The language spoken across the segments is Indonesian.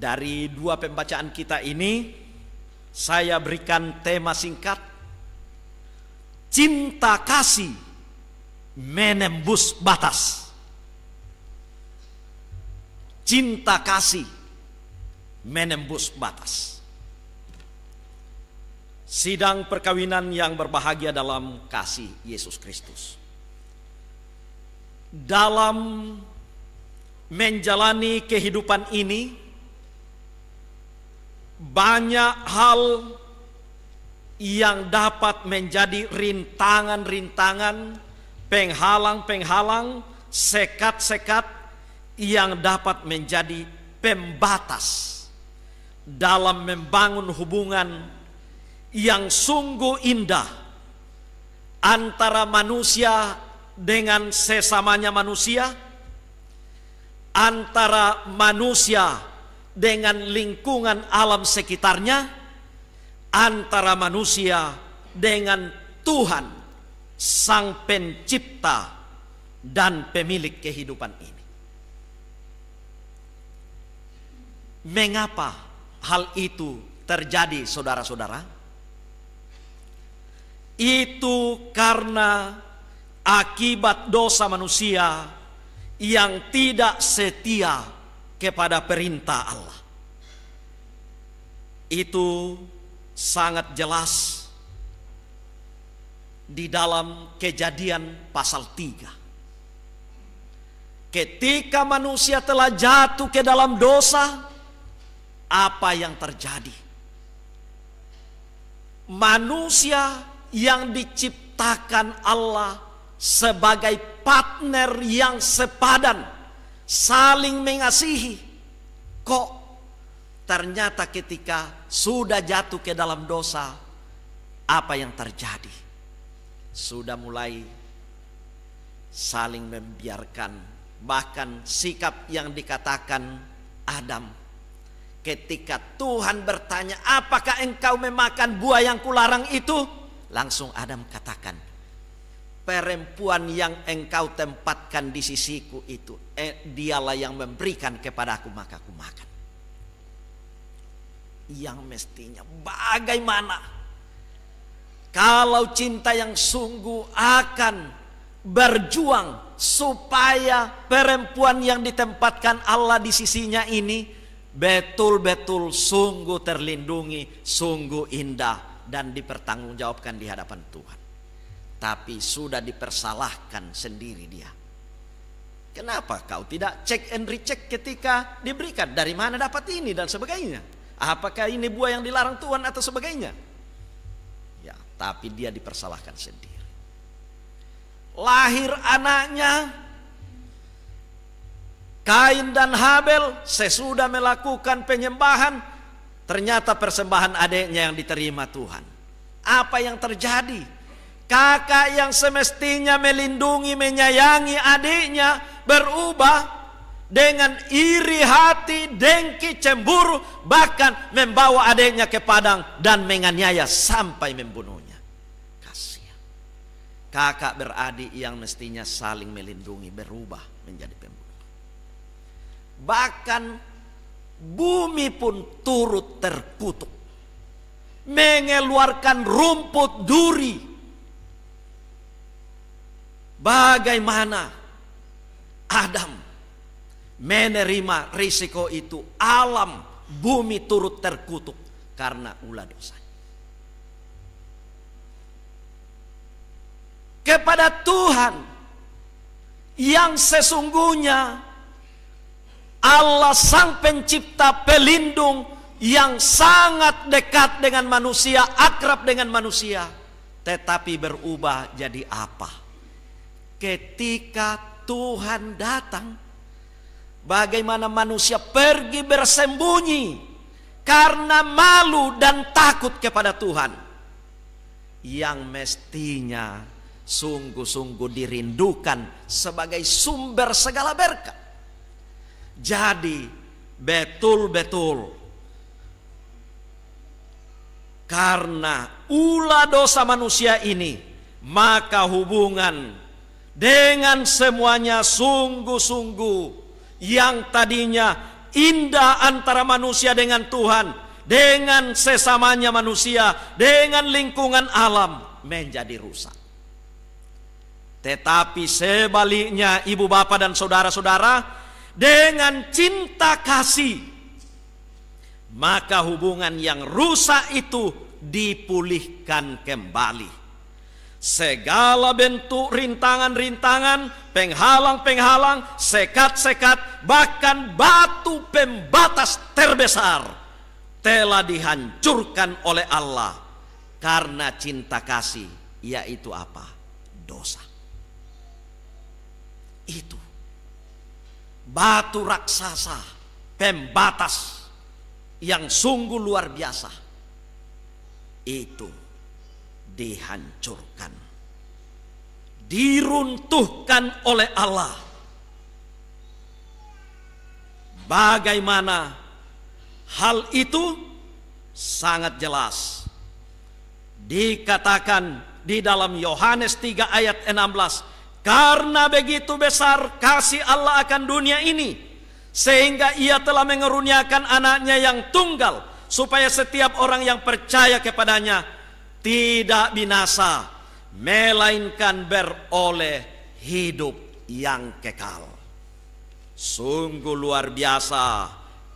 Dari dua pembacaan kita ini, saya berikan tema singkat: "Cinta Kasih Menembus Batas". Cinta kasih menembus batas. Sidang perkawinan yang berbahagia dalam kasih Yesus Kristus. Dalam menjalani kehidupan ini banyak hal yang dapat menjadi rintangan-rintangan, penghalang-penghalang, sekat-sekat yang dapat menjadi pembatas dalam membangun hubungan yang sungguh indah antara manusia dengan sesamanya manusia, antara manusia dengan lingkungan alam sekitarnya, antara manusia dengan Tuhan, Sang Pencipta dan Pemilik kehidupan ini. Mengapa hal itu terjadi, saudara-saudara? Itu karena akibat dosa manusia yang tidak setia kepada perintah Allah. Itu sangat jelas di dalam kejadian pasal 3. Ketika manusia telah jatuh ke dalam dosa, apa yang terjadi? Manusia yang diciptakan Allah sebagai partner yang sepadan saling mengasihi. Kok ternyata ketika sudah jatuh ke dalam dosa, apa yang terjadi? Sudah mulai saling membiarkan bahkan sikap yang dikatakan Adam ketika Tuhan bertanya apakah engkau memakan buah yang kularang itu langsung Adam katakan perempuan yang engkau tempatkan di sisiku itu eh, dialah yang memberikan kepada aku maka aku makan yang mestinya bagaimana kalau cinta yang sungguh akan berjuang supaya perempuan yang ditempatkan Allah di sisinya ini betul-betul sungguh terlindungi, sungguh indah dan dipertanggungjawabkan di hadapan Tuhan tapi sudah dipersalahkan sendiri dia. Kenapa kau tidak cek and recheck ketika diberikan? Dari mana dapat ini dan sebagainya? Apakah ini buah yang dilarang Tuhan atau sebagainya? Ya, tapi dia dipersalahkan sendiri. Lahir anaknya Kain dan Habel sesudah melakukan penyembahan ternyata persembahan adiknya yang diterima Tuhan. Apa yang terjadi? kakak yang semestinya melindungi, menyayangi adiknya berubah dengan iri hati, dengki, cemburu, bahkan membawa adiknya ke padang dan menganiaya sampai membunuhnya. Kasihan. Kakak beradik yang mestinya saling melindungi berubah menjadi pembunuh. Bahkan bumi pun turut terkutuk. Mengeluarkan rumput duri Bagaimana Adam menerima risiko itu alam bumi turut terkutuk karena ulah dosa. Kepada Tuhan yang sesungguhnya Allah sang pencipta pelindung yang sangat dekat dengan manusia, akrab dengan manusia, tetapi berubah jadi apa? Ketika Tuhan datang, bagaimana manusia pergi bersembunyi karena malu dan takut kepada Tuhan yang mestinya sungguh-sungguh dirindukan sebagai sumber segala berkat. Jadi betul-betul karena ulah dosa manusia ini maka hubungan dengan semuanya sungguh-sungguh yang tadinya indah antara manusia dengan Tuhan, dengan sesamanya manusia, dengan lingkungan alam menjadi rusak. Tetapi sebaliknya ibu bapak dan saudara-saudara dengan cinta kasih maka hubungan yang rusak itu dipulihkan kembali segala bentuk rintangan-rintangan, penghalang-penghalang, sekat-sekat, bahkan batu pembatas terbesar telah dihancurkan oleh Allah karena cinta kasih, yaitu apa? Dosa. Itu batu raksasa, pembatas yang sungguh luar biasa. Itu dihancurkan, diruntuhkan oleh Allah. Bagaimana hal itu sangat jelas dikatakan di dalam Yohanes 3 ayat 16 karena begitu besar kasih Allah akan dunia ini sehingga ia telah mengeruniakan anaknya yang tunggal supaya setiap orang yang percaya kepadanya tidak binasa, melainkan beroleh hidup yang kekal. Sungguh luar biasa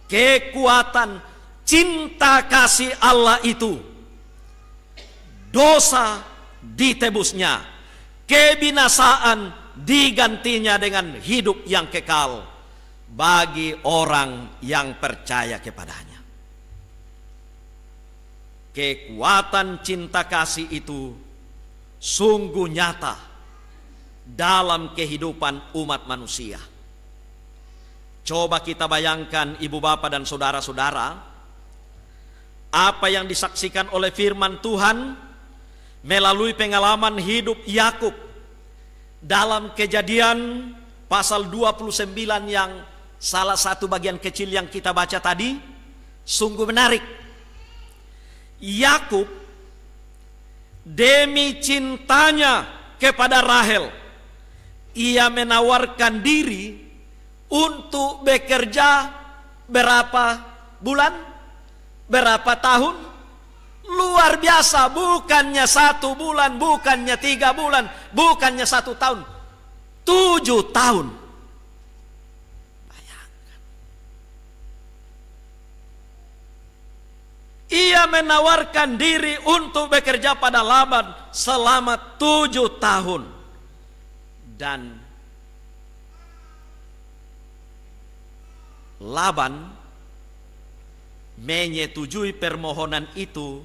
kekuatan cinta kasih Allah itu. Dosa ditebusnya, kebinasaan digantinya dengan hidup yang kekal bagi orang yang percaya kepadanya. Kekuatan cinta kasih itu sungguh nyata dalam kehidupan umat manusia. Coba kita bayangkan ibu bapak dan saudara-saudara apa yang disaksikan oleh firman Tuhan melalui pengalaman hidup Yakub dalam kejadian pasal 29 yang salah satu bagian kecil yang kita baca tadi sungguh menarik Yakub demi cintanya kepada Rahel ia menawarkan diri untuk bekerja berapa bulan berapa tahun luar biasa bukannya satu bulan bukannya tiga bulan bukannya satu tahun tujuh tahun Ia menawarkan diri untuk bekerja pada Laban selama tujuh tahun. Dan Laban menyetujui permohonan itu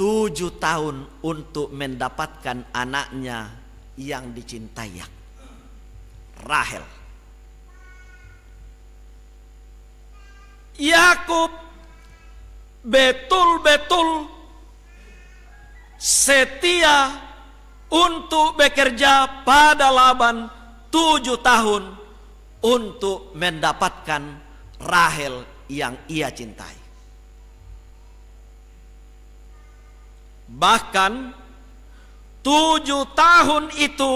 tujuh tahun untuk mendapatkan anaknya yang dicintai Rahel. Yakub betul-betul setia untuk bekerja pada Laban tujuh tahun untuk mendapatkan Rahel yang ia cintai. Bahkan tujuh tahun itu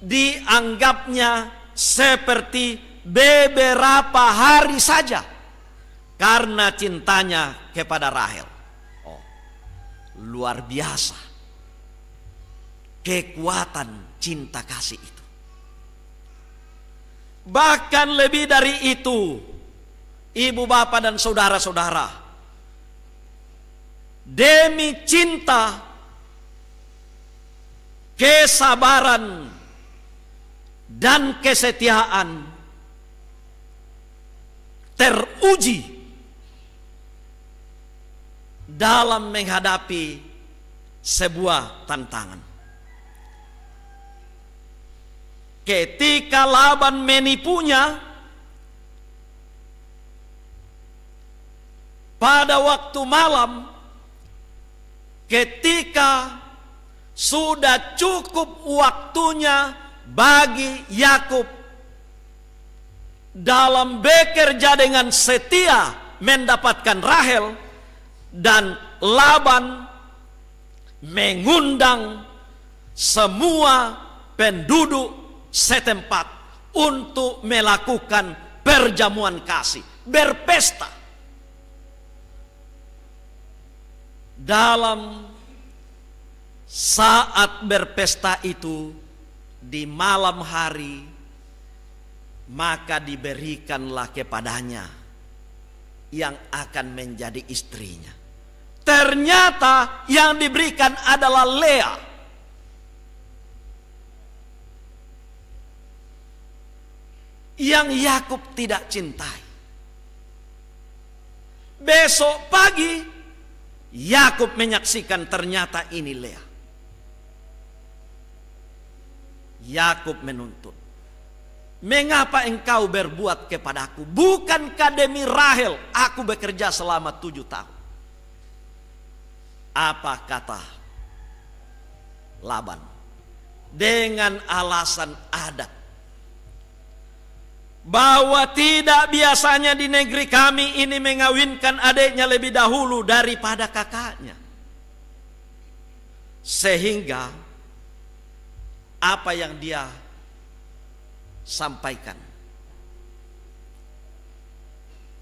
dianggapnya seperti beberapa hari saja karena cintanya kepada Rahel. Oh, luar biasa. Kekuatan cinta kasih itu. Bahkan lebih dari itu, ibu bapak dan saudara-saudara, demi cinta, kesabaran, dan kesetiaan teruji dalam menghadapi sebuah tantangan. Ketika Laban menipunya, pada waktu malam, ketika sudah cukup waktunya bagi Yakub dalam bekerja dengan setia mendapatkan Rahel dan Laban mengundang semua penduduk setempat untuk melakukan perjamuan kasih, berpesta. Dalam saat berpesta itu di malam hari maka diberikanlah kepadanya yang akan menjadi istrinya. Ternyata yang diberikan adalah Lea. Yang Yakub tidak cintai. Besok pagi Yakub menyaksikan ternyata ini Lea. Yakub menuntut. Mengapa engkau berbuat kepadaku? Bukankah demi Rahel aku bekerja selama tujuh tahun? Apa kata Laban? Dengan alasan adat. Bahwa tidak biasanya di negeri kami ini mengawinkan adiknya lebih dahulu daripada kakaknya. Sehingga apa yang dia sampaikan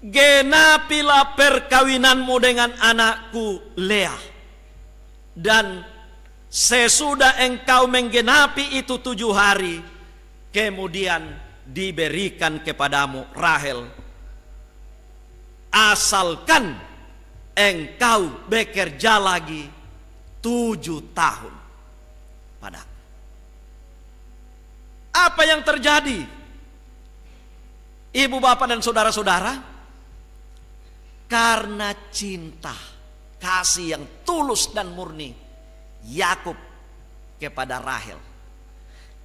genapilah perkawinanmu dengan anakku Leah. Dan sesudah engkau menggenapi itu tujuh hari, kemudian diberikan kepadamu Rahel. Asalkan engkau bekerja lagi tujuh tahun pada apa yang terjadi ibu bapak dan saudara-saudara karena cinta kasih yang tulus dan murni Yakub kepada Rahel.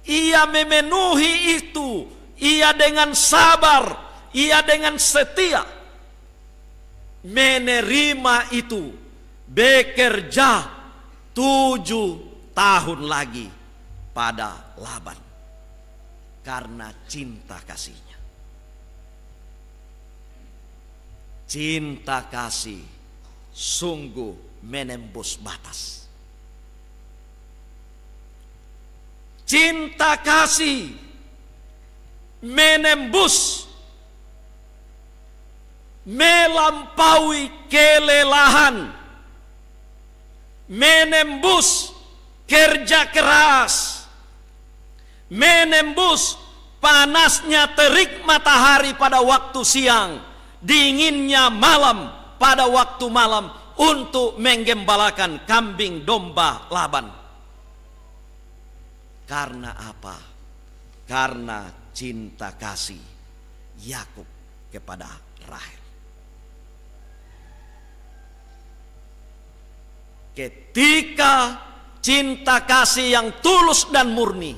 Ia memenuhi itu, ia dengan sabar, ia dengan setia menerima itu, bekerja tujuh tahun lagi pada Laban karena cinta kasihnya. Cinta kasih sungguh menembus batas. Cinta kasih menembus melampaui kelelahan menembus kerja keras menembus panasnya terik matahari pada waktu siang dinginnya malam pada waktu malam untuk menggembalakan kambing domba Laban. Karena apa? Karena cinta kasih Yakub kepada Rahel. Ketika cinta kasih yang tulus dan murni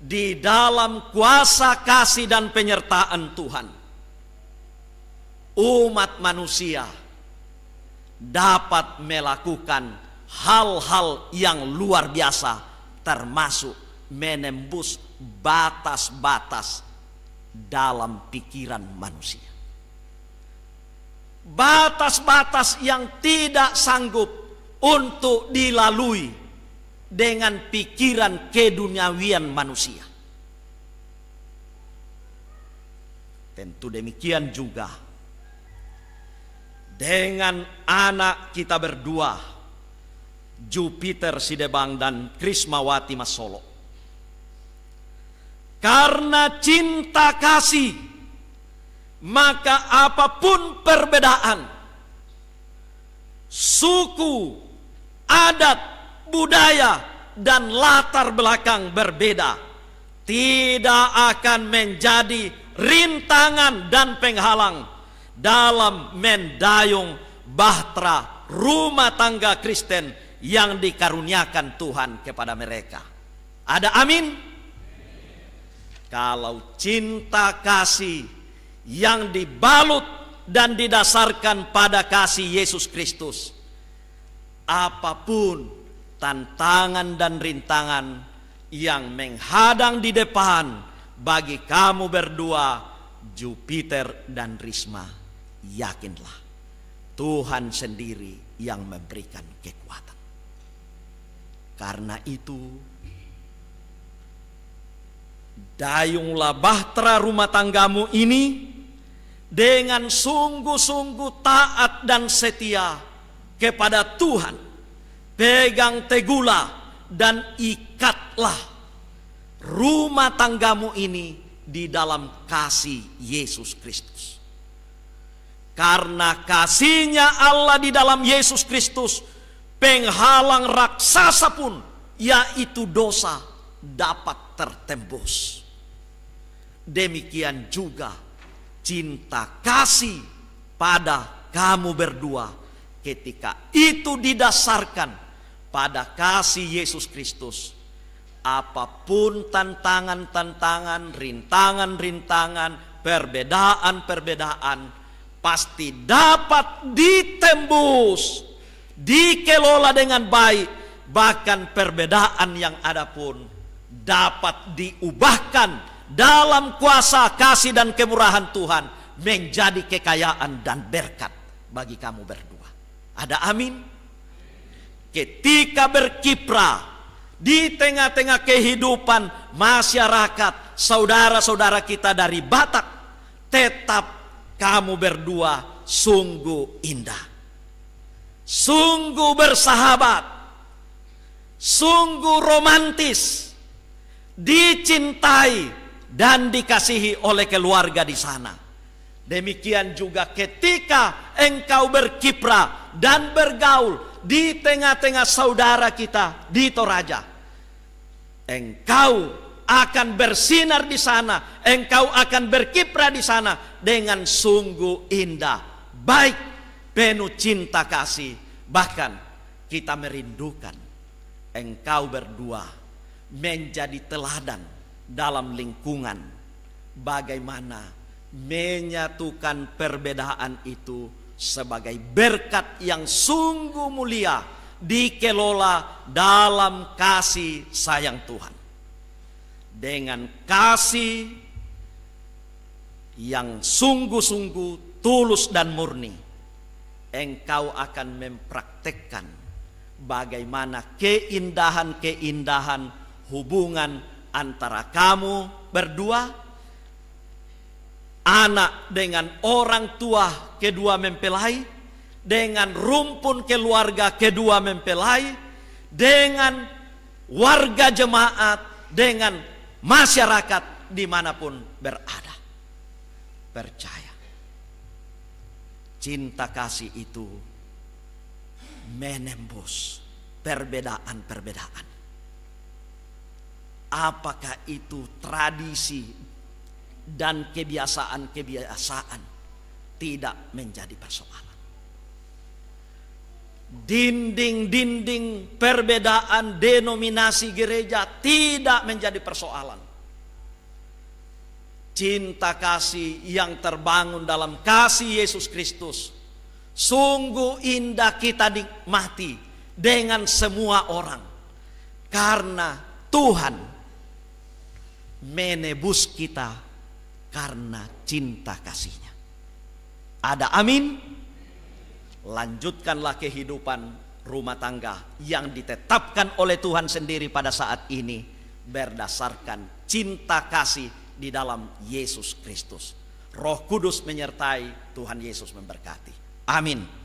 di dalam kuasa kasih dan penyertaan Tuhan umat manusia dapat melakukan hal-hal yang luar biasa termasuk menembus batas-batas dalam pikiran manusia. Batas-batas yang tidak sanggup untuk dilalui dengan pikiran keduniawian manusia. Tentu demikian juga dengan anak kita berdua Jupiter Sidebang dan Krismawati Masolo karena cinta kasih maka apapun perbedaan suku adat budaya dan latar belakang berbeda tidak akan menjadi rintangan dan penghalang dalam mendayung bahtera rumah tangga Kristen yang dikaruniakan Tuhan kepada mereka. Ada amin? Kalau cinta kasih yang dibalut dan didasarkan pada kasih Yesus Kristus, apapun tantangan dan rintangan yang menghadang di depan bagi kamu berdua, Jupiter dan Risma yakinlah Tuhan sendiri yang memberikan kekuatan. Karena itu dayunglah bahtera rumah tanggamu ini dengan sungguh-sungguh taat dan setia kepada Tuhan. Pegang tegulah dan ikatlah rumah tanggamu ini di dalam kasih Yesus Kristus. Karena kasihnya Allah di dalam Yesus Kristus, penghalang raksasa pun, yaitu dosa, dapat tertembus. Demikian juga cinta kasih pada kamu berdua ketika itu didasarkan pada kasih Yesus Kristus. Apapun tantangan-tantangan, rintangan-rintangan, perbedaan-perbedaan, pasti dapat ditembus, dikelola dengan baik, bahkan perbedaan yang ada pun dapat diubahkan dalam kuasa kasih dan kemurahan Tuhan menjadi kekayaan dan berkat bagi kamu berdua. Ada amin? Ketika berkiprah di tengah-tengah kehidupan masyarakat, saudara-saudara kita dari Batak tetap kamu berdua sungguh indah. Sungguh bersahabat. Sungguh romantis. Dicintai dan dikasihi oleh keluarga di sana. Demikian juga ketika engkau berkiprah dan bergaul di tengah-tengah saudara kita di Toraja. Engkau akan bersinar di sana, engkau akan berkiprah di sana dengan sungguh indah, baik, penuh cinta kasih. Bahkan kita merindukan engkau berdua menjadi teladan dalam lingkungan bagaimana menyatukan perbedaan itu sebagai berkat yang sungguh mulia dikelola dalam kasih sayang Tuhan dengan kasih yang sungguh-sungguh tulus dan murni engkau akan mempraktekkan bagaimana keindahan-keindahan hubungan antara kamu berdua anak dengan orang tua kedua mempelai dengan rumpun keluarga kedua mempelai dengan warga jemaat dengan masyarakat dimanapun berada. Percaya. Cinta kasih itu menembus perbedaan-perbedaan. Apakah itu tradisi dan kebiasaan-kebiasaan tidak menjadi persoalan dinding-dinding perbedaan denominasi gereja tidak menjadi persoalan. Cinta kasih yang terbangun dalam kasih Yesus Kristus sungguh indah kita nikmati dengan semua orang karena Tuhan menebus kita karena cinta kasihnya. Ada amin? lanjutkanlah kehidupan rumah tangga yang ditetapkan oleh Tuhan sendiri pada saat ini berdasarkan cinta kasih di dalam Yesus Kristus. Roh Kudus menyertai, Tuhan Yesus memberkati. Amin.